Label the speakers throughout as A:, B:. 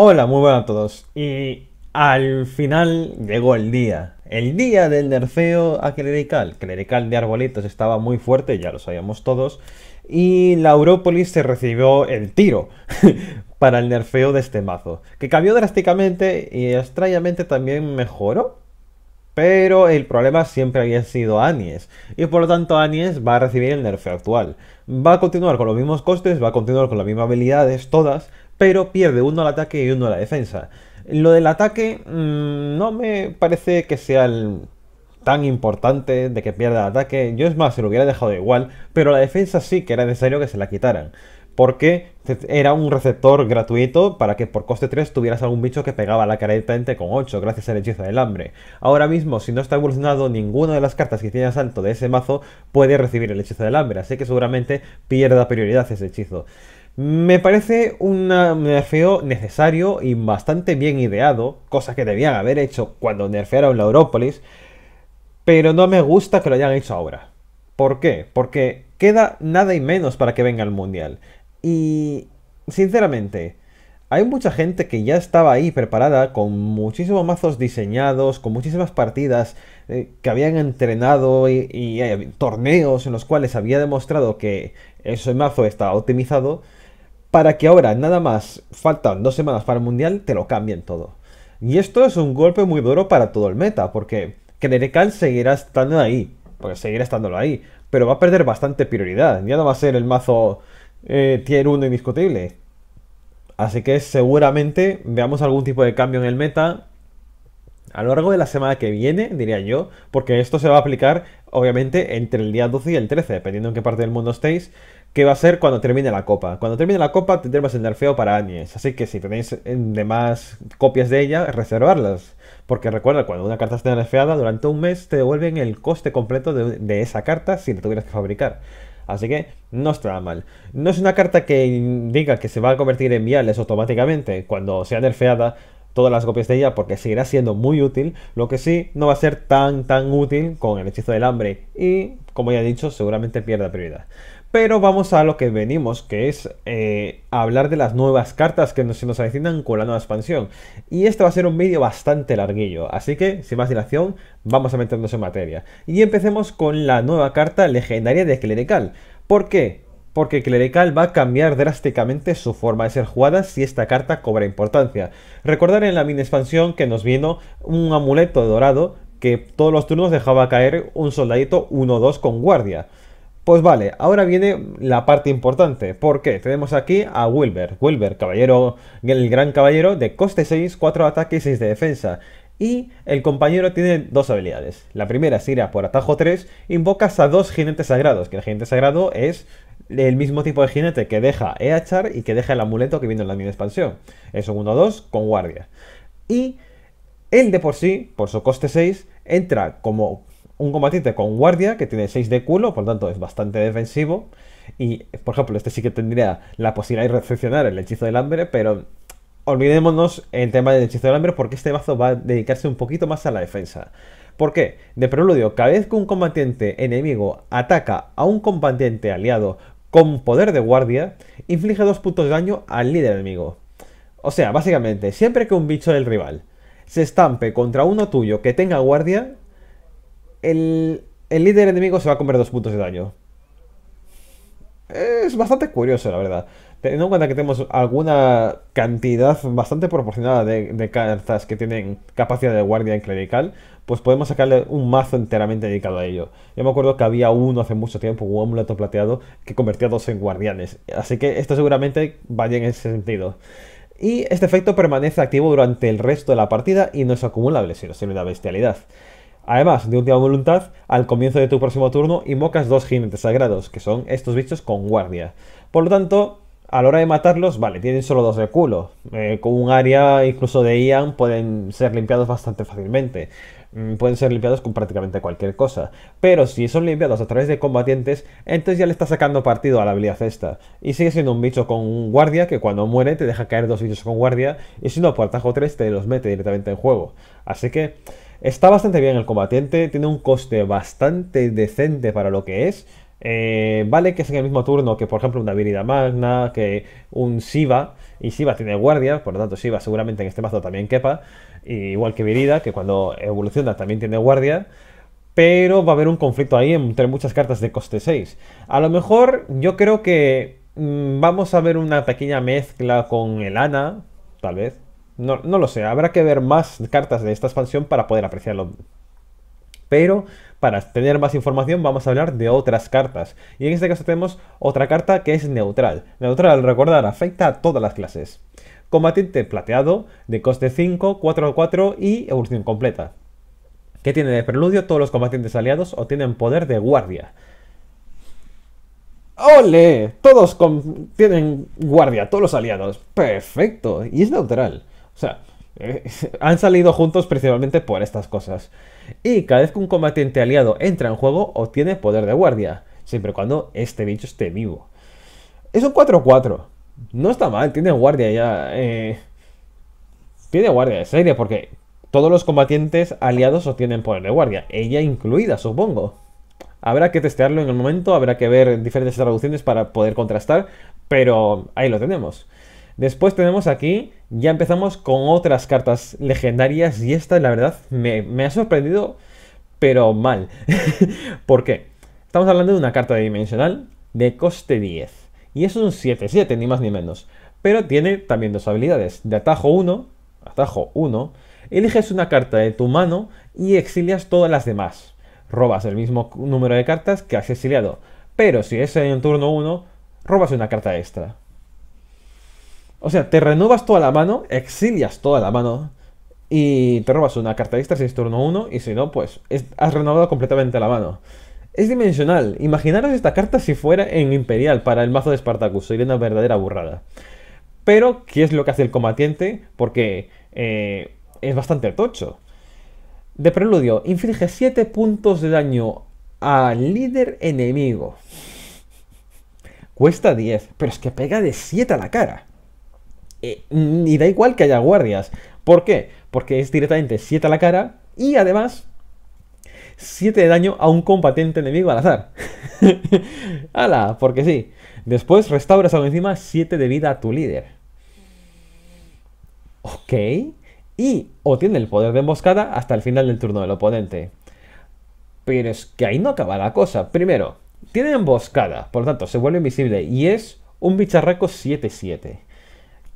A: Hola, muy buenas a todos. Y al final llegó el día. El día del nerfeo a Clerical. Clerical de Arbolitos estaba muy fuerte, ya lo sabíamos todos. Y la Europolis se recibió el tiro para el nerfeo de este mazo. Que cambió drásticamente y extrañamente también mejoró. Pero el problema siempre había sido Anies. Y por lo tanto Anies va a recibir el nerfeo actual. Va a continuar con los mismos costes, va a continuar con las mismas habilidades, todas pero pierde uno al ataque y uno a la defensa. Lo del ataque mm, no me parece que sea tan importante de que pierda el ataque. Yo es más, se lo hubiera dejado igual, pero la defensa sí que era necesario que se la quitaran. Porque era un receptor gratuito para que por coste 3 tuvieras algún bicho que pegaba la cara directamente con 8 gracias al hechizo del hambre. Ahora mismo, si no está evolucionado ninguna de las cartas que tiene asalto de ese mazo, puede recibir el hechizo del hambre, así que seguramente pierda prioridad ese hechizo. Me parece un nerfeo necesario y bastante bien ideado, cosa que debían haber hecho cuando nerfearon la Europolis, pero no me gusta que lo hayan hecho ahora. ¿Por qué? Porque queda nada y menos para que venga el Mundial. Y, sinceramente, hay mucha gente que ya estaba ahí preparada con muchísimos mazos diseñados, con muchísimas partidas eh, que habían entrenado y, torneos en los cuales había demostrado que ese mazo estaba optimizado para que ahora, nada más, faltan dos semanas para el Mundial, te lo cambien todo. Y esto es un golpe muy duro para todo el meta, porque Krenekal seguirá estando ahí, porque seguirá estándolo ahí, pero va a perder bastante prioridad, ya no va a ser el mazo eh, tier 1 indiscutible. Así que seguramente veamos algún tipo de cambio en el meta a lo largo de la semana que viene, diría yo, porque esto se va a aplicar obviamente entre el día 12 y el 13, dependiendo en qué parte del mundo estéis que va a ser cuando termine la copa. Cuando termine la copa tendremos el nerfeo para Agnes, así que si tenéis demás copias de ella, reservarlas. Porque recuerda, cuando una carta está nerfeada, durante un mes te devuelven el coste completo de, esa carta si la tuvieras que fabricar. Así que no estará mal. No es una carta que diga que se va a convertir en viales automáticamente cuando sea nerfeada todas las copias de ella porque seguirá siendo muy útil, lo que sí no va a ser tan tan útil con el hechizo del hambre y, como ya he dicho, seguramente pierda prioridad. Pero vamos a lo que venimos, que es eh, hablar de las nuevas cartas que se nos avecinan con la nueva expansión. Y este va a ser un vídeo bastante larguillo, así que sin más dilación, vamos a meternos en materia. Y empecemos con la nueva carta legendaria de Clerical. ¿Por qué? porque Clerical va a cambiar drásticamente su forma de ser jugada si esta carta cobra importancia. Recordar en la mini expansión que nos vino un amuleto dorado que todos los turnos dejaba caer un soldadito 1-2 con guardia. Pues vale, ahora viene la parte importante. Porque Tenemos aquí a Wilber. Wilber, caballero, el gran caballero de coste 6, 4 ataque y 6 de defensa. Y el compañero tiene dos habilidades. La primera si por atajo 3, invocas a dos jinetes sagrados, que el jinete sagrado es el mismo tipo de jinete que deja Eachar y que deja el amuleto que viene en la mini expansión. El segundo 2 con guardia. Y él de por sí, por su coste 6, entra como un combatiente con guardia que tiene 6 de culo, por lo tanto es bastante defensivo. Y, por ejemplo, este sí que tendría la posibilidad de recepcionar el hechizo del hambre, pero olvidémonos el tema del hechizo del hambre porque este mazo va a dedicarse un poquito más a la defensa. ¿Por qué? De preludio, cada vez que un combatiente enemigo ataca a un combatiente aliado con poder de guardia, inflige 2 puntos de daño al líder enemigo. O sea, básicamente, siempre que un bicho del rival se estampe contra uno tuyo que tenga guardia, el, líder enemigo se va a comer dos puntos de daño. Es bastante curioso, la verdad. Teniendo en cuenta que tenemos alguna cantidad bastante proporcionada de, de cartas que tienen capacidad de guardia en clerical, pues podemos sacarle un mazo enteramente dedicado a ello. Yo me acuerdo que había uno hace mucho tiempo, un amuleto plateado, que convertía dos en guardianes. Así que esto seguramente vaya en ese sentido. Y este efecto permanece activo durante el resto de la partida y no es acumulable, sino que es una bestialidad. Además de última voluntad, al comienzo de tu próximo turno invocas dos jinetes sagrados, que son estos bichos con guardia. Por lo tanto, a la hora de matarlos, vale, tienen solo dos de culo. Eh, con un área incluso de Ian pueden ser limpiados bastante fácilmente. Mm, pueden ser limpiados con prácticamente cualquier cosa. Pero si son limpiados a través de combatientes, entonces ya le está sacando partido a la habilidad esta. Y sigue siendo un bicho con un guardia que cuando muere te deja caer dos bichos con guardia. Y si no, por atajo 3 te los mete directamente en juego. Así que Está bastante bien el combatiente, tiene un coste bastante decente para lo que es. Eh, vale que es en el mismo turno que, por ejemplo, una Virida magna, que un Siva Y Shiva tiene guardia, por lo tanto, Siva seguramente en este mazo también quepa. igual que Virida, que cuando evoluciona también tiene guardia. Pero va a haber un conflicto ahí entre muchas cartas de coste 6. A lo mejor yo creo que mm, vamos a ver una pequeña mezcla con el Ana, tal vez. No, lo sé, habrá que ver más cartas de esta expansión para poder apreciarlo. Pero para tener más información vamos a hablar de otras cartas. Y en este caso tenemos otra carta que es neutral. Neutral, recordar, afecta a todas las clases. Combatiente plateado, de coste 5, 4 4 y evolución completa. Que tiene de preludio todos los combatientes aliados o tienen poder de guardia. ¡Ole! Todos tienen guardia, todos los aliados. Perfecto. Y es neutral. O sea, eh, han salido juntos principalmente por estas cosas. Y cada vez que un combatiente aliado entra en juego, obtiene poder de guardia, siempre y cuando este bicho esté vivo. Es un 4-4. No está mal, tiene guardia ya. Eh, tiene guardia de serie, porque todos los combatientes aliados obtienen poder de guardia, ella incluida, supongo. Habrá que testearlo en el momento, habrá que ver diferentes traducciones para poder contrastar, pero ahí lo tenemos. Después tenemos aquí, ya empezamos con otras cartas legendarias y esta la verdad me, ha sorprendido, pero mal. ¿Por qué? Estamos hablando de una carta dimensional de coste 10 y es un 7-7, ni más ni menos. Pero tiene también dos habilidades, de atajo 1, atajo 1, eliges una carta de tu mano y exilias todas las demás. Robas el mismo número de cartas que has exiliado, pero si es en turno 1, robas una carta extra. O sea, te renuevas toda la mano, exilias toda la mano y te robas una carta extra si es turno 1 y si no, pues has renovado completamente la mano. Es dimensional. Imaginaros esta carta si fuera en Imperial para el mazo de Spartacus. Sería una verdadera burrada. Pero, ¿qué es lo que hace el combatiente? Porque eh, es bastante tocho. De preludio, inflige 7 puntos de daño al líder enemigo. Cuesta 10, pero es que pega de 7 a la cara. Eh, y da igual que haya guardias. ¿Por qué? Porque es directamente 7 a la cara y además 7 de daño a un combatiente enemigo al azar. ¡Hala! Porque sí. Después restauras aún encima 7 de vida a tu líder. Ok. Y obtiene el poder de emboscada hasta el final del turno del oponente. Pero es que ahí no acaba la cosa. Primero, tiene emboscada, por lo tanto se vuelve invisible y es un bicharraco 7-7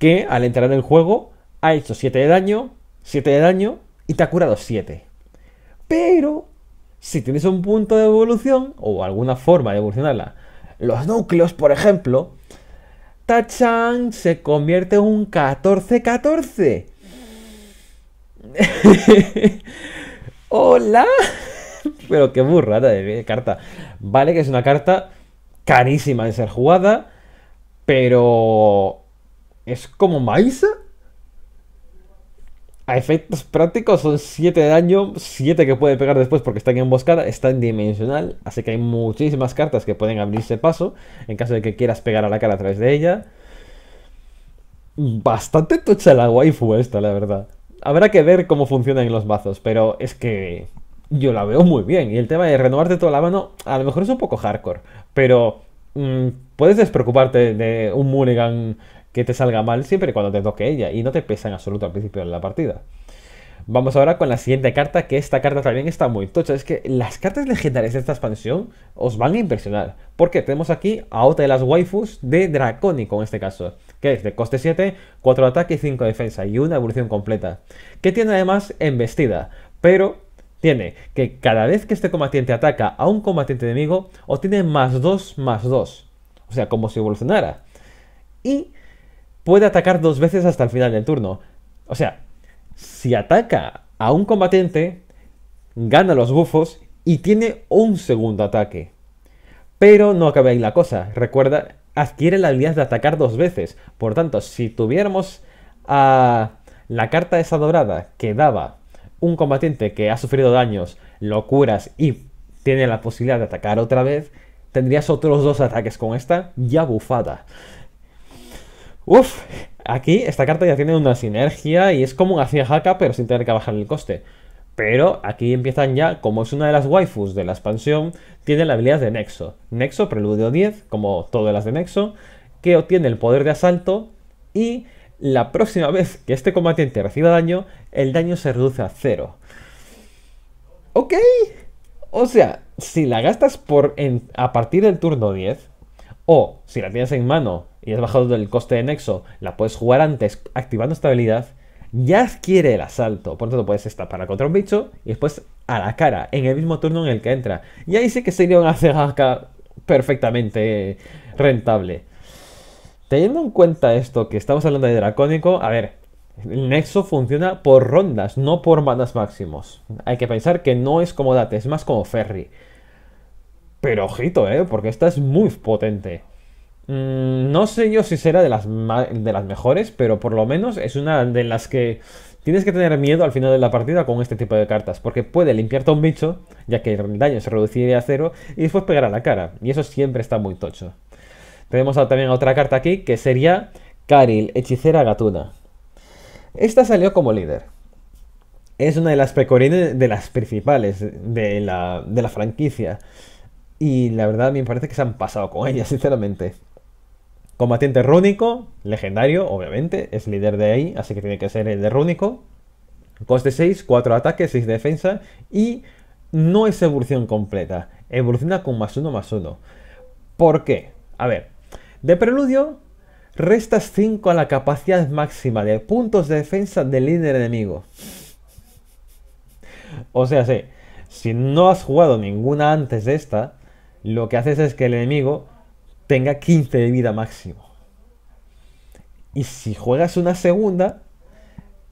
A: que al entrar en el juego ha hecho 7 de daño, 7 de daño y te ha curado 7. Pero si tienes un punto de evolución o alguna forma de evolucionarla, los núcleos, por ejemplo, Tachan se convierte en un 14-14. Hola. Pero qué burra de carta. Vale que es una carta carísima de ser jugada, pero es como Maisa. A efectos prácticos son 7 de daño, 7 que puede pegar después porque está en emboscada, está en dimensional, así que hay muchísimas cartas que pueden abrirse paso en caso de que quieras pegar a la cara a través de ella. Bastante tocha la waifu esta, la verdad. Habrá que ver cómo funcionan los mazos, pero es que yo la veo muy bien. Y el tema de renovarte toda la mano, a lo mejor es un poco hardcore, pero mm, puedes despreocuparte de un mulligan que te salga mal siempre cuando te toque ella y no te pesa en absoluto al principio de la partida. Vamos ahora con la siguiente carta, que esta carta también está muy tocha. Es que las cartas legendarias de esta expansión os van a impresionar. Porque tenemos aquí a otra de las waifus de Dracónico en este caso. Que es de coste 7, 4 de ataque y 5 de defensa y una evolución completa. Que tiene además embestida. Pero tiene que cada vez que este combatiente ataca a un combatiente enemigo, obtiene más 2, más 2. O sea, como si evolucionara. Y puede atacar dos veces hasta el final del turno. O sea, si ataca a un combatiente, gana los bufos y tiene un segundo ataque. Pero no acaba ahí la cosa. Recuerda, adquiere la habilidad de atacar dos veces. Por tanto, si tuviéramos a ah, la carta esa dorada que daba un combatiente que ha sufrido daños, locuras y tiene la posibilidad de atacar otra vez, tendrías otros dos ataques con esta ya bufada. Uf, aquí esta carta ya tiene una sinergia y es como un hacía jaca pero sin tener que bajar el coste. Pero aquí empiezan ya, como es una de las waifus de la expansión, tiene la habilidad de Nexo. Nexo, preludio 10, como todas las de Nexo, que obtiene el poder de asalto y la próxima vez que este combatiente reciba daño, el daño se reduce a cero. ¿Ok? O sea, si la gastas por a partir del turno 10, o si la tienes en mano y has bajado el coste de nexo, la puedes jugar antes activando esta habilidad, ya adquiere el asalto. Por lo tanto, puedes para contra un bicho y después a la cara, en el mismo turno en el que entra. Y ahí sí que sería una cegaca perfectamente rentable. Teniendo en cuenta esto que estamos hablando de Dracónico, a ver, el Nexo funciona por rondas, no por manas máximos. Hay que pensar que no es como Date, es más como Ferry. Pero ojito, ¿eh? porque esta es muy potente. Mm, no sé yo si será de las, de las mejores, pero por lo menos es una de las que tienes que tener miedo al final de la partida con este tipo de cartas, porque puede limpiarte a un bicho, ya que el daño se reduciría a cero, y después pegar a la cara, y eso siempre está muy tocho. Tenemos también otra carta aquí, que sería Karil, Hechicera Gatuna. Esta salió como líder. Es una de las pecorines de las principales de la, de la franquicia. Y la verdad me parece que se han pasado con ella, sinceramente. Combatiente rúnico, legendario, obviamente, es líder de ahí, así que tiene que ser el de rúnico. Coste 6, 4 ataques, 6 defensa y no es evolución completa, evoluciona con más 1 más 1. ¿Por qué? A ver, de preludio, restas 5 a la capacidad máxima de puntos de defensa del líder enemigo. O sea, si no has jugado ninguna antes de esta, lo que haces es que el enemigo tenga 15 de vida máximo. Y si juegas una segunda,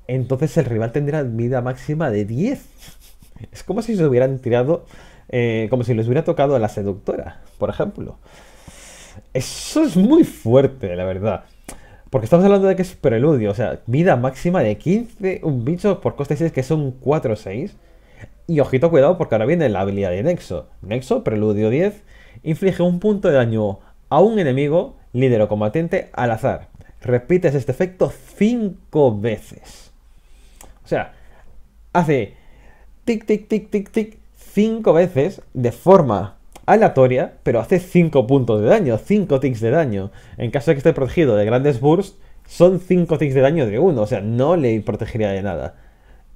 A: entonces el rival tendrá vida máxima de 10. Es como si se hubieran tirado, eh, como si les hubiera tocado a la seductora, por ejemplo. Eso es muy fuerte, la verdad. Porque estamos hablando de que es preludio, o sea, vida máxima de 15, un bicho por coste 6 que son 4 6. Y ojito, cuidado, porque ahora viene la habilidad de Nexo. Nexo, preludio 10, inflige un punto de daño a un enemigo, líder o combatiente al azar. Repites este efecto 5 veces. O sea, hace tic, tic, tic, tic, tic 5 veces de forma aleatoria, pero hace 5 puntos de daño, 5 ticks de daño. En caso de que esté protegido de grandes bursts, son 5 ticks de daño de uno, o sea, no le protegería de nada.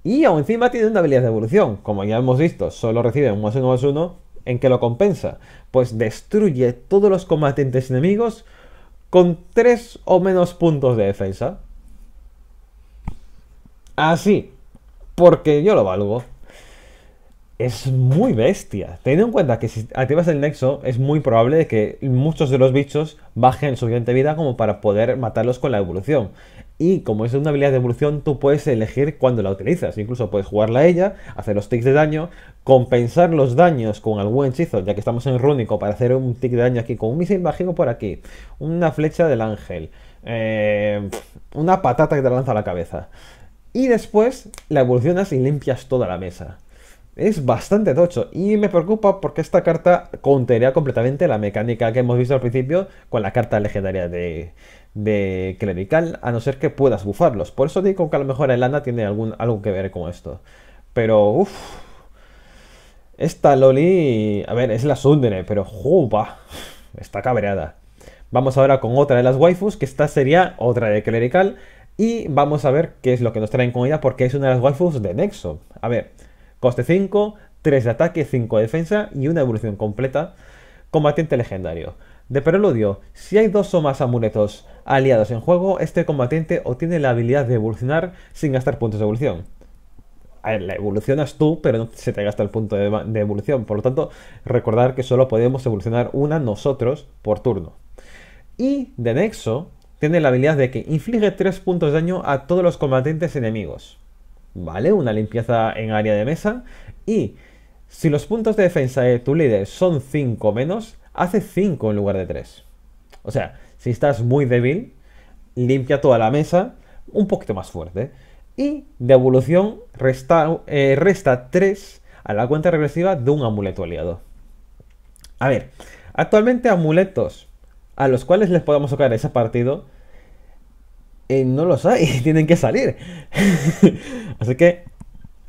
A: Y aún encima tiene una habilidad de evolución. Como ya hemos visto, solo recibe un más 1 1, ¿En qué lo compensa? Pues destruye todos los combatientes enemigos con 3 o menos puntos de defensa. Así, porque yo lo valgo es muy bestia. Teniendo en cuenta que si activas el nexo, es muy probable que muchos de los bichos bajen suficiente vida como para poder matarlos con la evolución. Y como es una habilidad de evolución, tú puedes elegir cuándo la utilizas. Incluso puedes jugarla a ella, hacer los ticks de daño, compensar los daños con algún hechizo, ya que estamos en rúnico, para hacer un tick de daño aquí con un misil mágico por aquí, una flecha del ángel, eh, una patata que te lanza a la cabeza. Y después la evolucionas y limpias toda la mesa es bastante tocho y me preocupa porque esta carta contería completamente la mecánica que hemos visto al principio con la carta legendaria de, clerical, a no ser que puedas bufarlos. Por eso digo que a lo mejor Elana tiene algo que ver con esto. Pero, uff. Esta Loli, a ver, es la Sundere, pero jupa está cabreada. Vamos ahora con otra de las waifus, que esta sería otra de clerical, y vamos a ver qué es lo que nos traen con ella, porque es una de las waifus de Nexo. A ver, Coste 5, 3 de ataque, 5 de defensa y una evolución completa. Combatiente legendario. De preludio, si hay dos o más amuletos aliados en juego, este combatiente obtiene la habilidad de evolucionar sin gastar puntos de evolución. la evolucionas tú, pero no se te gasta el punto de, de evolución. Por lo tanto, recordar que solo podemos evolucionar una nosotros por turno. Y de nexo, tiene la habilidad de que inflige 3 puntos de daño a todos los combatientes enemigos. ¿vale? Una limpieza en área de mesa. Y si los puntos de defensa de tu líder son 5 menos, hace 5 en lugar de 3. O sea, si estás muy débil, limpia toda la mesa un poquito más fuerte. Y de evolución resta, 3 eh, a la cuenta regresiva de un amuleto aliado. A ver, actualmente amuletos a los cuales les podemos sacar ese partido eh, no los hay, tienen que salir. Así que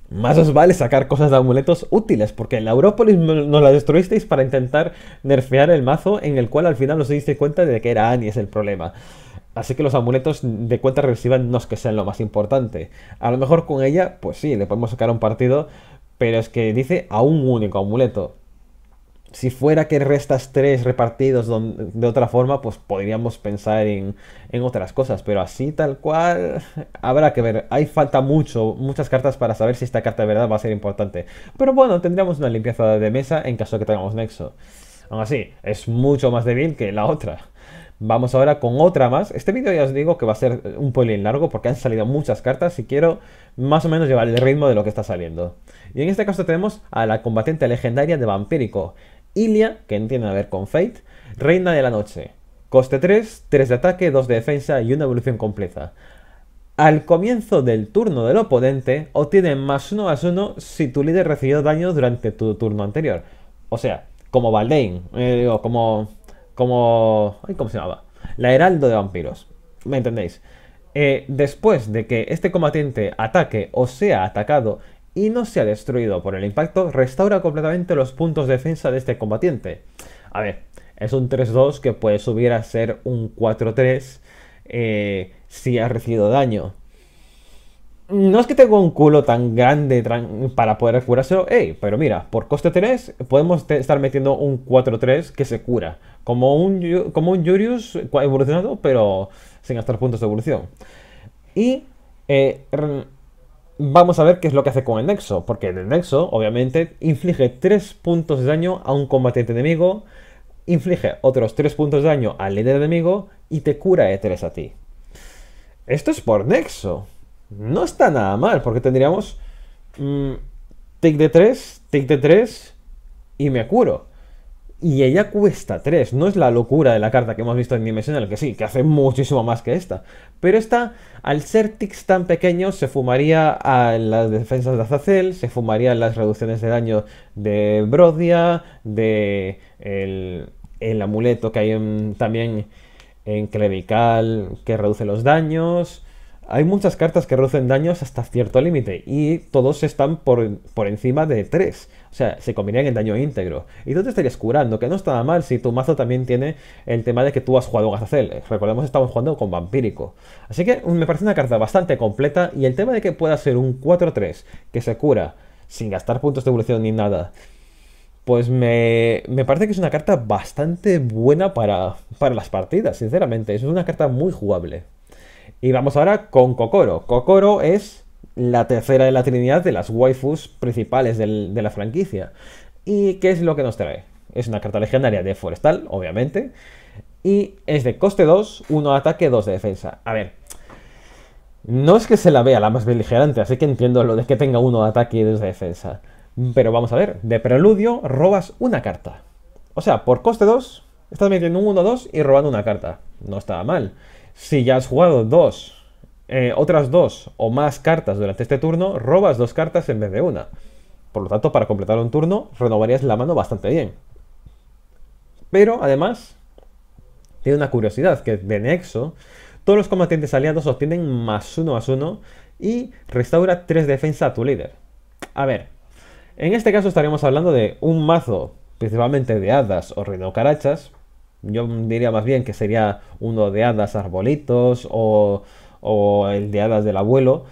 A: más os vale sacar cosas de amuletos útiles, porque la Europolis nos la destruisteis para intentar nerfear el mazo en el cual al final os disteis cuenta de que era Es el problema. Así que los amuletos de cuenta regresiva no es que sean lo más importante. A lo mejor con ella, pues sí, le podemos sacar un partido, pero es que dice a un único amuleto si fuera que restas tres repartidos de otra forma, pues podríamos pensar en, otras cosas. Pero así tal cual, habrá que ver. Hay falta mucho, muchas cartas para saber si esta carta de verdad va a ser importante. Pero bueno, tendríamos una limpieza de mesa en caso de que tengamos nexo. Aún así, es mucho más débil que la otra. Vamos ahora con otra más. Este vídeo ya os digo que va a ser un polín largo porque han salido muchas cartas y quiero más o menos llevar el ritmo de lo que está saliendo. Y en este caso tenemos a la combatiente legendaria de Vampírico. Ilia, que no tiene a ver con Fate, Reina de la Noche. Coste 3, 3 de ataque, 2 de defensa y una evolución completa. Al comienzo del turno del oponente, obtiene más 1 a 1 si tu líder recibió daño durante tu turno anterior. O sea, como Baldain, eh, o como. como. ¿Cómo se llamaba? La Heraldo de Vampiros. ¿Me entendéis? Eh, después de que este combatiente ataque o sea atacado y no se ha destruido por el impacto, restaura completamente los puntos de defensa de este combatiente. A ver, es un 3-2 que puede subir a ser un 4-3 eh, si ha recibido daño. No es que tenga un culo tan grande para poder curárselo, pero mira, por coste 3 podemos estar metiendo un 4-3 que se cura. Como un, como un Yurius evolucionado, pero sin gastar puntos de evolución. Y eh, vamos a ver qué es lo que hace con el nexo, porque el nexo, obviamente, inflige 3 puntos de daño a un combatiente enemigo, inflige otros 3 puntos de daño al líder enemigo y te cura E3 a ti. Esto es por nexo. No está nada mal, porque tendríamos mm, tick de 3, tick de 3 y me curo y ella cuesta 3. No es la locura de la carta que hemos visto en Dimensional, que sí, que hace muchísimo más que esta. Pero esta, al ser tics tan pequeños, se fumaría a las defensas de Azacel, se fumaría las reducciones de daño de Brodia, de el, amuleto que hay también en Clerical, que reduce los daños. Hay muchas cartas que reducen daños hasta cierto límite y todos están por, encima de 3. O sea, se combinan en daño íntegro. Y tú te estarías curando, que no está mal si tu mazo también tiene el tema de que tú has jugado Gazacel Recordemos estamos jugando con Vampírico. Así que mm, me parece una carta bastante completa y el tema de que pueda ser un 4-3 que se cura sin gastar puntos de evolución ni nada. Pues me, me parece que es una carta bastante buena para las partidas, sinceramente. Es una carta muy jugable. Y vamos ahora con Kokoro. Kokoro es la tercera de la trinidad de las waifus principales de la franquicia. ¿Y qué es lo que nos trae? Es una carta legendaria de Forestal, obviamente. Y es de coste 2, 1 de ataque, 2 de defensa. A ver, no es que se la vea la más beligerante, así que entiendo lo de que tenga 1 de ataque y 2 de defensa. Pero vamos a ver, de preludio robas una carta. O sea, por coste 2, estás metiendo un 1-2 y robando una carta. No está mal. Si ya has jugado dos, eh, otras dos o más cartas durante este turno, robas dos cartas en vez de una. Por lo tanto, para completar un turno, renovarías la mano bastante bien. Pero, además, tiene una curiosidad, que de nexo, todos los combatientes aliados obtienen más uno más uno y restaura tres defensa a tu líder. A ver, en este caso estaríamos hablando de un mazo, principalmente de hadas o rinocarachas, yo diría más bien que sería uno de hadas arbolitos o, o el de hadas del abuelo.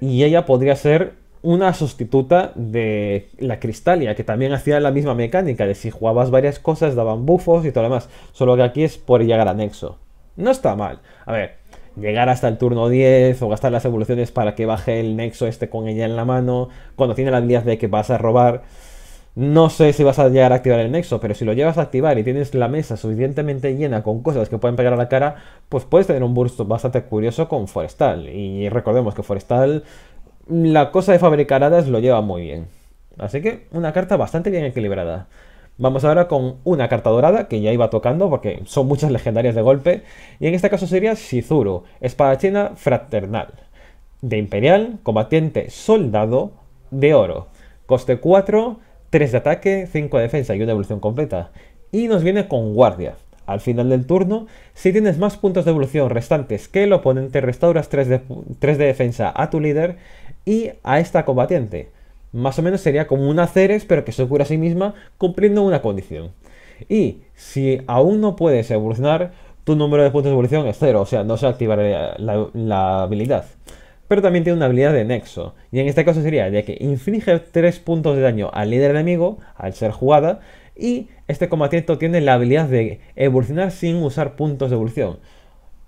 A: Y ella podría ser una sustituta de la Cristalia, que también hacía la misma mecánica, de si jugabas varias cosas, daban bufos y todo lo demás. Solo que aquí es por llegar a Nexo. No está mal. A ver, llegar hasta el turno 10 o gastar las evoluciones para que baje el Nexo este con ella en la mano, cuando tiene la habilidad de que vas a robar no sé si vas a llegar a activar el nexo, pero si lo llevas a activar y tienes la mesa suficientemente llena con cosas que pueden pegar a la cara, pues puedes tener un burst bastante curioso con Forestal. Y recordemos que Forestal, la cosa de fabricar hadas lo lleva muy bien. Así que una carta bastante bien equilibrada. Vamos ahora con una carta dorada que ya iba tocando porque son muchas legendarias de golpe. Y en este caso sería Shizuru, espadachina fraternal. De imperial, combatiente, soldado, de oro. Coste 4 3 de ataque, 5 de defensa y una evolución completa. Y nos viene con guardia. Al final del turno, si tienes más puntos de evolución restantes que el oponente, restauras 3 de, defensa a tu líder y a esta combatiente. Más o menos sería como una Ceres, pero que se cura a sí misma cumpliendo una condición. Y si aún no puedes evolucionar, tu número de puntos de evolución es 0, o sea, no se activará la habilidad pero también tiene una habilidad de nexo. Y en este caso sería de que inflige 3 puntos de daño al líder enemigo al ser jugada. Y este combatiente tiene la habilidad de evolucionar sin usar puntos de evolución.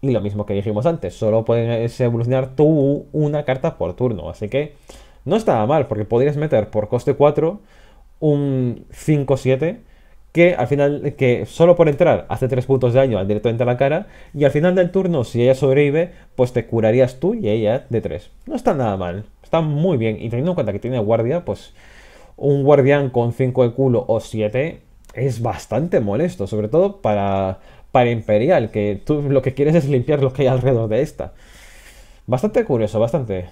A: Y lo mismo que dijimos antes, solo puedes evolucionar tú una carta por turno. Así que no estaba mal, porque podrías meter por coste 4 un 5-7 que al final, que solo por entrar hace 3 puntos de daño directamente a la cara, y al final del turno, si ella sobrevive, pues te curarías tú y ella de 3. No está nada mal, está muy bien, y teniendo en cuenta que tiene guardia, pues un guardián con 5 de culo o 7 es bastante molesto, sobre todo para, para Imperial, que tú lo que quieres es limpiar lo que hay alrededor de esta. Bastante curioso, bastante.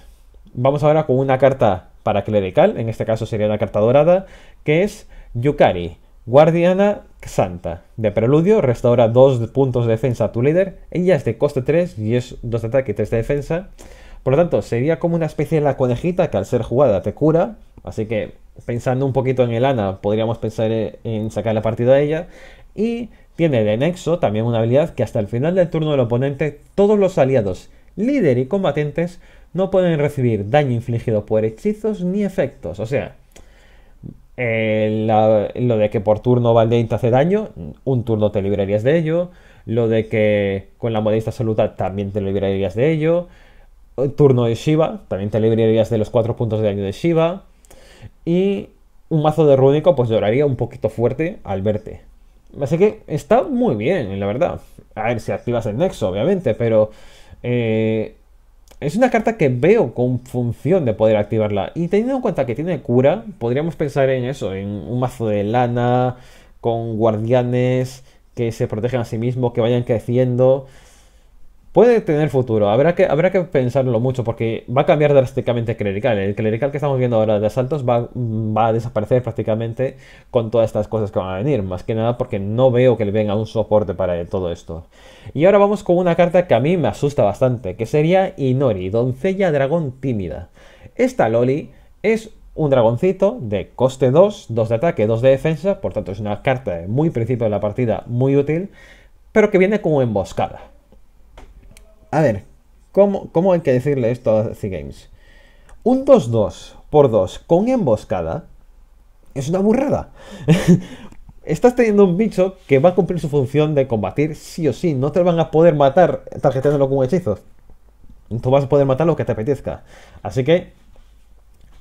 A: Vamos ahora con una carta para clerical, en este caso sería una carta dorada, que es Yukari. Guardiana Santa, De preludio, restaura 2 puntos de defensa a tu líder. Ella es de coste 3 y es 2 de ataque y 3 de defensa. Por lo tanto, sería como una especie de la conejita que al ser jugada te cura. Así que pensando un poquito en el Ana, podríamos pensar e-, en sacar la partida a ella. Y tiene de nexo también una habilidad que hasta el final del turno del oponente, todos los aliados, líder y combatientes, no pueden recibir daño infligido por hechizos ni efectos. O sea, eh, lo de que por turno Valdein te hace daño, un turno te librarías de ello. Lo de que con la modista absoluta también te librarías de ello. turno de Shiva, también te librarías de los 4 puntos de daño de Shiva. Y un mazo de rúnico pues lloraría un poquito fuerte al verte. Así que está muy bien, la verdad. A ver si activas el nexo, obviamente, pero eh, es una carta que veo con función de poder activarla. Y teniendo en cuenta que tiene cura, podríamos pensar en eso, en un mazo de lana, con guardianes que se protegen a sí mismos, que vayan creciendo. Puede tener futuro, habrá que, habrá que pensarlo mucho porque va a cambiar drásticamente el clerical. El clerical que estamos viendo ahora de asaltos mm, va, a desaparecer prácticamente con todas estas cosas que van a venir. Más que nada porque no veo que le venga un soporte para todo esto. Y ahora vamos con una carta que a mí me asusta bastante, que sería Inori, doncella dragón tímida. Esta Loli es un dragoncito de coste 2, 2 de ataque, 2 de defensa, por tanto es una carta muy principio de la partida, muy útil, pero que viene como emboscada. A ver, ¿cómo, hay que decirle esto a C Games? Un 2-2 por 2 con emboscada es una burrada. Estás teniendo un bicho que va a cumplir su función de combatir sí o sí. No te van a poder matar tarjetándolo con hechizos. Tú vas a poder matar lo que te apetezca. Así que,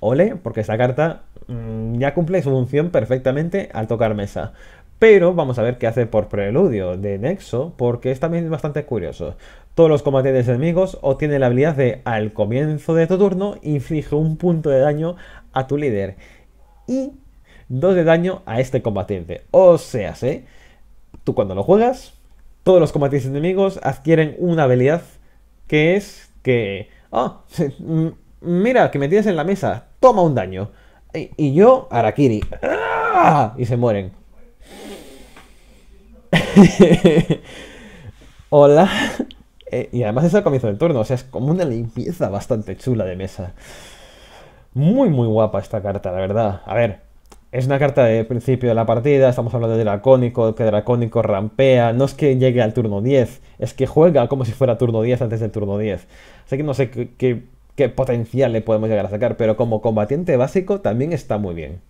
A: ole, porque esta carta mm, ya cumple su función perfectamente al tocar mesa. Pero vamos a ver qué hace por preludio de Nexo, porque es también bastante curioso. Todos los combatientes enemigos obtienen la habilidad de, al comienzo de tu turno, inflige un punto de daño a tu líder y dos de daño a este combatiente. O sea, tú cuando lo juegas, todos los combatientes enemigos adquieren una habilidad que es que... Oh, mira, que me tienes en la mesa, toma un daño. Y, yo, Arakiri. ¡Ah! Y se mueren. Hola. Eh, y además es al comienzo del turno, o sea, es como una limpieza bastante chula de mesa. Muy, muy guapa esta carta, la verdad. A ver, es una carta de principio de la partida, estamos hablando de Dracónico, que Dracónico rampea, no es que llegue al turno 10, es que juega como si fuera turno 10 antes del turno 10. Así que no sé qué potencial le podemos llegar a sacar, pero como combatiente básico también está muy bien.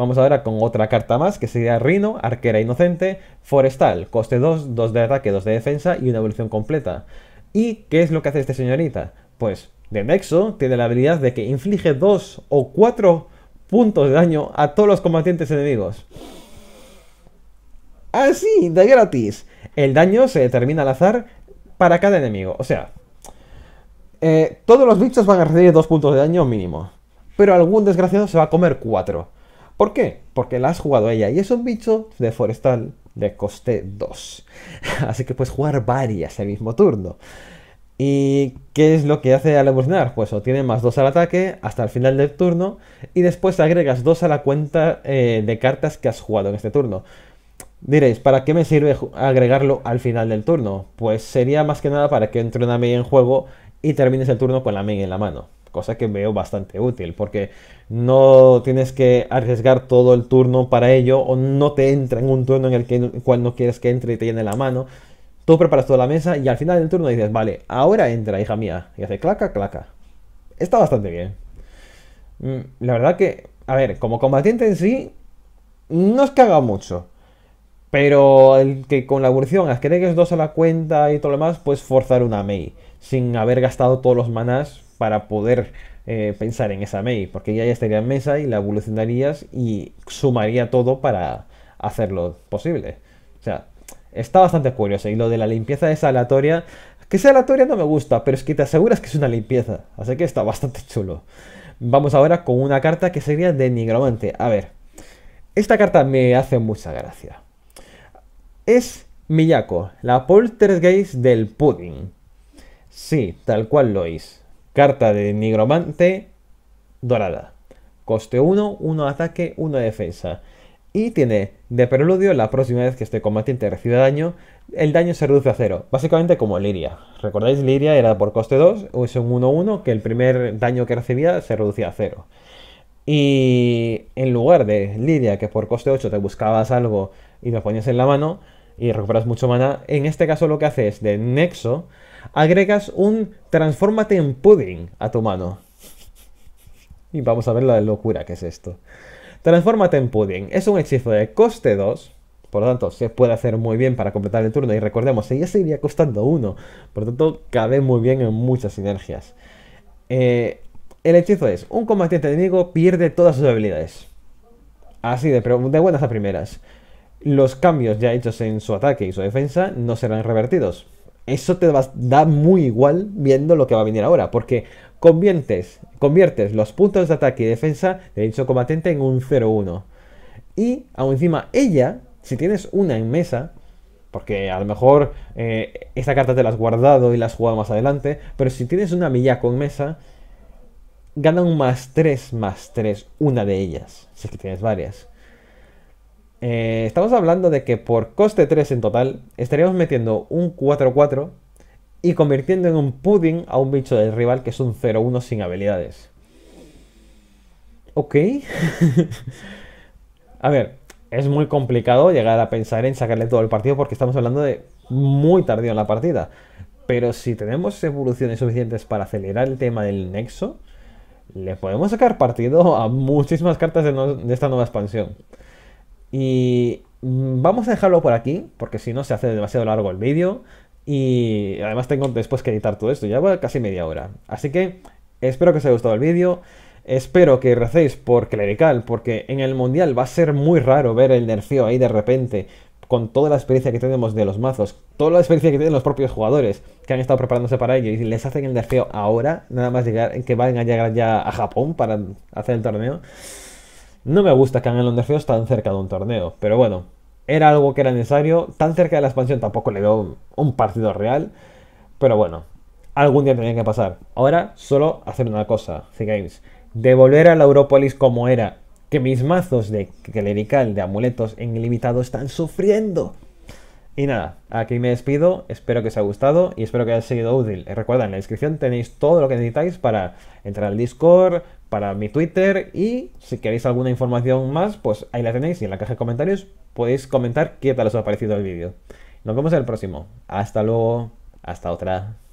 A: Vamos ahora con otra carta más, que sería Rino, Arquera Inocente, Forestal, coste 2, 2 de ataque, 2 de defensa y una evolución completa. ¿Y qué es lo que hace esta señorita? Pues de Nexo tiene la habilidad de que inflige 2 o 4 puntos de daño a todos los combatientes enemigos. Así, de gratis. El daño se determina al azar para cada enemigo. O sea, eh, todos los bichos van a recibir 2 puntos de daño mínimo. Pero algún desgraciado se va a comer 4. ¿Por qué? Porque la has jugado a ella y es un bicho de forestal de coste 2. Así que puedes jugar varias el mismo turno. ¿Y qué es lo que hace al Pues obtiene más 2 al ataque hasta el final del turno y después agregas 2 a la cuenta eh, de cartas que has jugado en este turno. Diréis, ¿para qué me sirve agregarlo al final del turno? Pues sería más que nada para que entre una media en juego y termines el turno con la mía en la mano cosa que veo bastante útil porque no tienes que arriesgar todo el turno para ello o no te entra en un turno en el, que, cual no quieres que entre y te llene la mano. Tú preparas toda la mesa y al final del turno dices, vale, ahora entra, hija mía. Y hace claca, claca. Está bastante bien. Mm, la verdad que, a ver, como combatiente en sí, no es que haga mucho. Pero el que con la evolución adquiere que es dos a la cuenta y todo lo demás, Puedes forzar una Mei. Sin haber gastado todos los manás, para poder eh, pensar en esa May, porque ya, ya estaría en mesa y la evolucionarías y sumaría todo para hacerlo posible. O sea, está bastante curioso. Y lo de la limpieza es aleatoria. Que sea aleatoria no me gusta, pero es que te aseguras que es una limpieza. Así que está bastante chulo. Vamos ahora con una carta que sería de Nigromante. A ver, esta carta me hace mucha gracia. Es Miyako, la poltergeist del pudding. Sí, tal cual lo es. Carta de nigromante dorada. Coste 1, 1 ataque, 1 defensa. Y tiene de preludio la próxima vez que este combatiente reciba daño, el daño se reduce a 0. Básicamente como Liria. ¿Recordáis? Liria era por coste 2, es un 1-1 que el primer daño que recibía se reducía a 0. Y en lugar de Liria, que por coste 8 te buscabas algo y lo ponías en la mano y recuperas mucho mana, en este caso lo que hace es de nexo agregas un transfórmate en pudding a tu mano. Y vamos a ver la locura que es esto. Transfórmate en pudding. Es un hechizo de coste 2. Por lo tanto, se puede hacer muy bien para completar el turno. Y recordemos, ya seguiría costando 1. Por lo tanto, cabe muy bien en muchas sinergias. Eh, el hechizo es, un combatiente enemigo pierde todas sus habilidades. Así de, de buenas a primeras. Los cambios ya hechos en su ataque y su defensa no serán revertidos eso te da muy igual viendo lo que va a venir ahora, porque conviertes, conviertes los puntos de ataque y defensa de dicho combatiente en un 0-1. Y aún encima ella, si tienes una en mesa, porque a lo mejor eh, esta carta te la has guardado y la has jugado más adelante, pero si tienes una milla en mesa, gana un más 3, más 3, una de ellas, si que tienes varias. Eh, estamos hablando de que por coste 3 en total estaríamos metiendo un 4-4 y convirtiendo en un pudding a un bicho del rival que es un 0-1 sin habilidades. Ok. a ver, es muy complicado llegar a pensar en sacarle todo el partido porque estamos hablando de muy tardío en la partida. Pero si tenemos evoluciones suficientes para acelerar el tema del nexo, le podemos sacar partido a muchísimas cartas de esta nueva expansión. Y vamos a dejarlo por aquí, porque si no se hace demasiado largo el vídeo. Y además tengo después que editar todo esto, ya va casi media hora. Así que espero que os haya gustado el vídeo. Espero que recéis por Clerical, porque en el Mundial va a ser muy raro ver el nerfeo ahí de repente, con toda la experiencia que tenemos de los mazos, toda la experiencia que tienen los propios jugadores que han estado preparándose para ello y les hacen el nerfeo ahora, nada más llegar, que vayan a llegar ya a Japón para hacer el torneo. No me gusta que hagan los nerfeos tan cerca de un torneo, pero bueno, era algo que era necesario. Tan cerca de la expansión tampoco le veo un partido real, pero bueno, algún día tenía que pasar. Ahora solo hacer una cosa, si Games, devolver a la Europolis como era. Que mis mazos de clerical, de amuletos en ilimitado están sufriendo. Y nada, aquí me despido, espero que os haya gustado y espero que haya sido útil. Recuerda, en la descripción tenéis todo lo que necesitáis para entrar al Discord, para mi Twitter y si queréis alguna información más, pues ahí la tenéis y en la caja de comentarios podéis comentar qué tal os ha parecido el vídeo. Nos vemos en el próximo. Hasta luego. Hasta otra.